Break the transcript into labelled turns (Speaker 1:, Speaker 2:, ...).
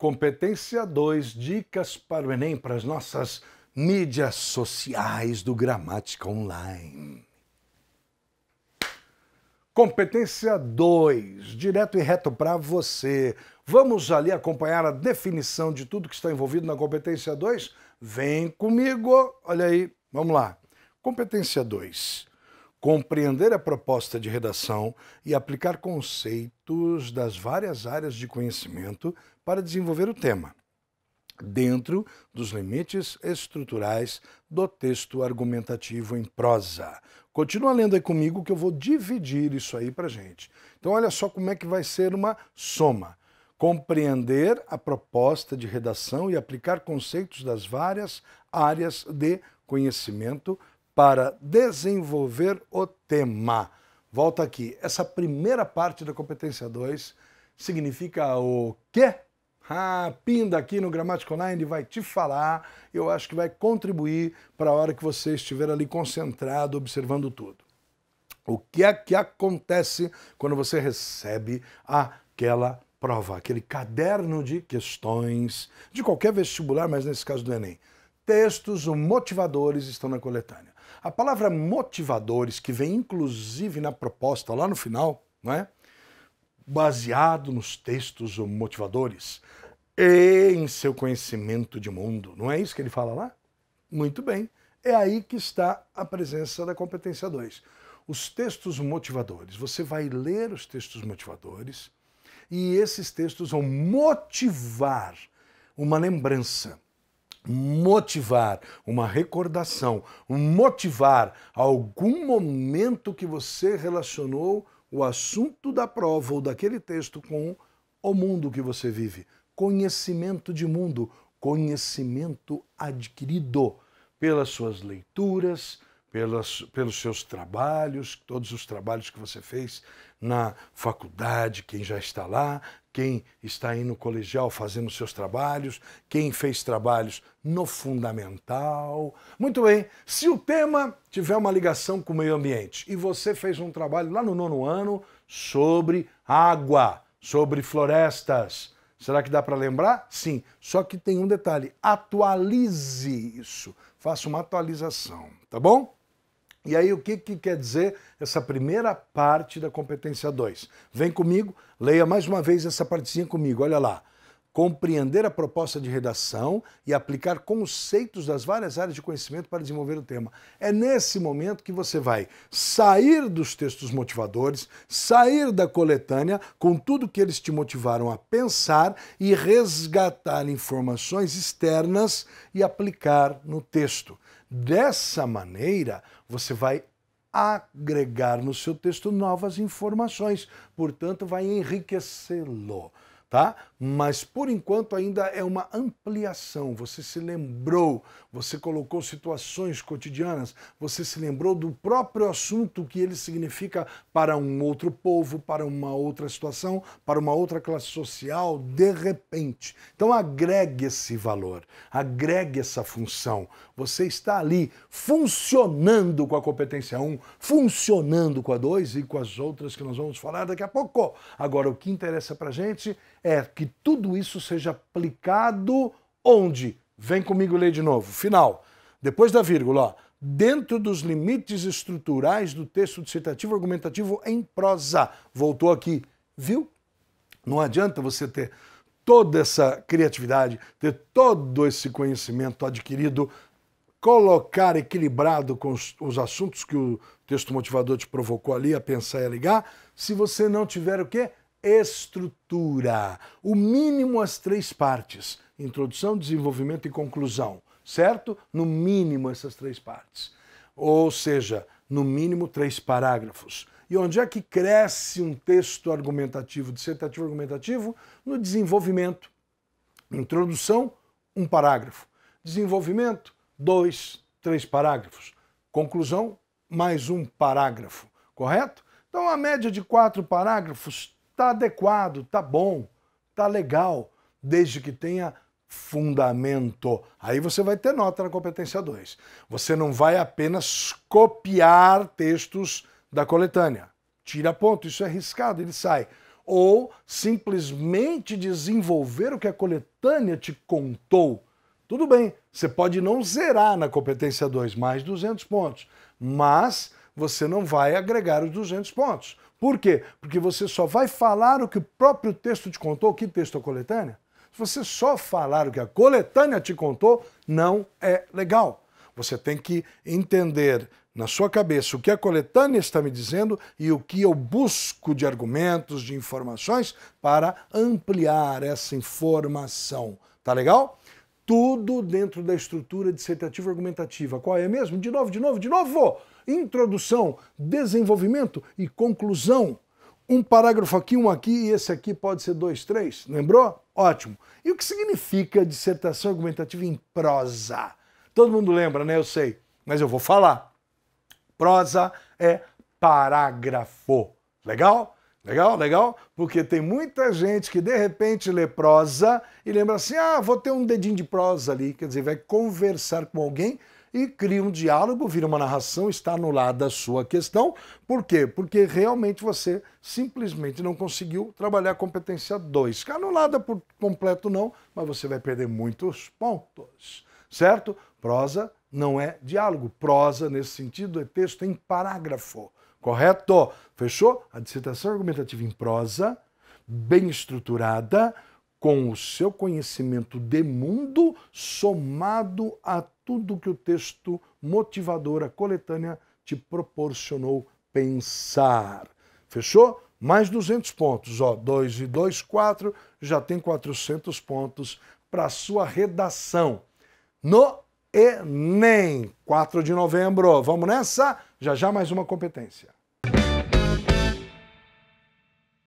Speaker 1: Competência 2, dicas para o Enem, para as nossas mídias sociais do Gramática Online. Competência 2, direto e reto para você. Vamos ali acompanhar a definição de tudo que está envolvido na competência 2? Vem comigo, olha aí, vamos lá. Competência 2 compreender a proposta de redação e aplicar conceitos das várias áreas de conhecimento para desenvolver o tema, dentro dos limites estruturais do texto argumentativo em prosa. Continua lendo aí comigo que eu vou dividir isso aí para gente. Então olha só como é que vai ser uma soma. Compreender a proposta de redação e aplicar conceitos das várias áreas de conhecimento para desenvolver o tema. Volta aqui. Essa primeira parte da competência 2 significa o quê? Ah, Pinda aqui no Gramática Online vai te falar, eu acho que vai contribuir para a hora que você estiver ali concentrado, observando tudo. O que é que acontece quando você recebe aquela prova, aquele caderno de questões de qualquer vestibular, mas nesse caso do Enem? Textos motivadores estão na coletânea. A palavra motivadores, que vem inclusive na proposta lá no final, não é? baseado nos textos motivadores e em seu conhecimento de mundo. Não é isso que ele fala lá? Muito bem. É aí que está a presença da competência 2. Os textos motivadores. Você vai ler os textos motivadores e esses textos vão motivar uma lembrança, motivar uma recordação, motivar algum momento que você relacionou o assunto da prova ou daquele texto com o mundo que você vive. Conhecimento de mundo, conhecimento adquirido pelas suas leituras, pelas, pelos seus trabalhos, todos os trabalhos que você fez na faculdade, quem já está lá, quem está aí no colegial fazendo seus trabalhos, quem fez trabalhos no fundamental. Muito bem, se o tema tiver uma ligação com o meio ambiente e você fez um trabalho lá no nono ano sobre água, sobre florestas. Será que dá para lembrar? Sim, só que tem um detalhe: atualize isso, faça uma atualização, tá bom? E aí, o que, que quer dizer essa primeira parte da competência 2? Vem comigo, leia mais uma vez essa partezinha comigo, olha lá. Compreender a proposta de redação e aplicar conceitos das várias áreas de conhecimento para desenvolver o tema. É nesse momento que você vai sair dos textos motivadores, sair da coletânea com tudo que eles te motivaram a pensar e resgatar informações externas e aplicar no texto. Dessa maneira, você vai agregar no seu texto novas informações, portanto, vai enriquecê-lo tá? Mas por enquanto ainda é uma ampliação. Você se lembrou, você colocou situações cotidianas, você se lembrou do próprio assunto que ele significa para um outro povo, para uma outra situação, para uma outra classe social, de repente. Então agregue esse valor, agregue essa função. Você está ali funcionando com a competência 1, funcionando com a 2 e com as outras que nós vamos falar daqui a pouco. Agora o que interessa para gente é que tudo isso seja aplicado onde? Vem comigo ler de novo. Final. Depois da vírgula, ó, dentro dos limites estruturais do texto dissertativo argumentativo em prosa. Voltou aqui, viu? Não adianta você ter toda essa criatividade, ter todo esse conhecimento adquirido, colocar equilibrado com os, os assuntos que o texto motivador te provocou ali a pensar e a ligar, se você não tiver o quê? estrutura. O mínimo as três partes: introdução, desenvolvimento e conclusão, certo? No mínimo essas três partes. Ou seja, no mínimo três parágrafos. E onde é que cresce um texto argumentativo, dissertativo argumentativo? No desenvolvimento. Introdução, um parágrafo. Desenvolvimento, dois, três parágrafos. Conclusão, mais um parágrafo, correto? Então, a média de quatro parágrafos está adequado, está bom, está legal, desde que tenha fundamento. Aí você vai ter nota na competência 2. Você não vai apenas copiar textos da coletânea. Tira ponto, isso é arriscado, ele sai. Ou simplesmente desenvolver o que a coletânea te contou. Tudo bem, você pode não zerar na competência 2, mais 200 pontos, mas você não vai agregar os 200 pontos. Por quê? Porque você só vai falar o que o próprio texto te contou. Que texto a coletânea? Se você só falar o que a coletânea te contou, não é legal. Você tem que entender na sua cabeça o que a coletânea está me dizendo e o que eu busco de argumentos, de informações para ampliar essa informação. Tá legal? Tudo dentro da estrutura dissertativa argumentativa. Qual é mesmo? De novo, de novo, de novo! introdução, desenvolvimento e conclusão. Um parágrafo aqui, um aqui e esse aqui pode ser dois, três. Lembrou? Ótimo. E o que significa dissertação argumentativa em prosa? Todo mundo lembra, né? Eu sei, mas eu vou falar. Prosa é parágrafo. Legal? Legal, legal? Porque tem muita gente que de repente lê prosa e lembra assim: ah, vou ter um dedinho de prosa ali. Quer dizer, vai conversar com alguém e cria um diálogo, vira uma narração, está anulada a sua questão. Por quê? Porque realmente você simplesmente não conseguiu trabalhar a competência 2. Anulada por completo não, mas você vai perder muitos pontos, certo? Prosa não é diálogo. Prosa, nesse sentido, é texto em parágrafo, correto? Fechou? A dissertação argumentativa em prosa, bem estruturada, com o seu conhecimento de mundo somado a tudo que o texto motivador, a coletânea, te proporcionou pensar. Fechou? Mais 200 pontos, ó, 2 e 2, 4, já tem 400 pontos para sua redação. No Enem, 4 de novembro. Vamos nessa? Já já mais uma competência.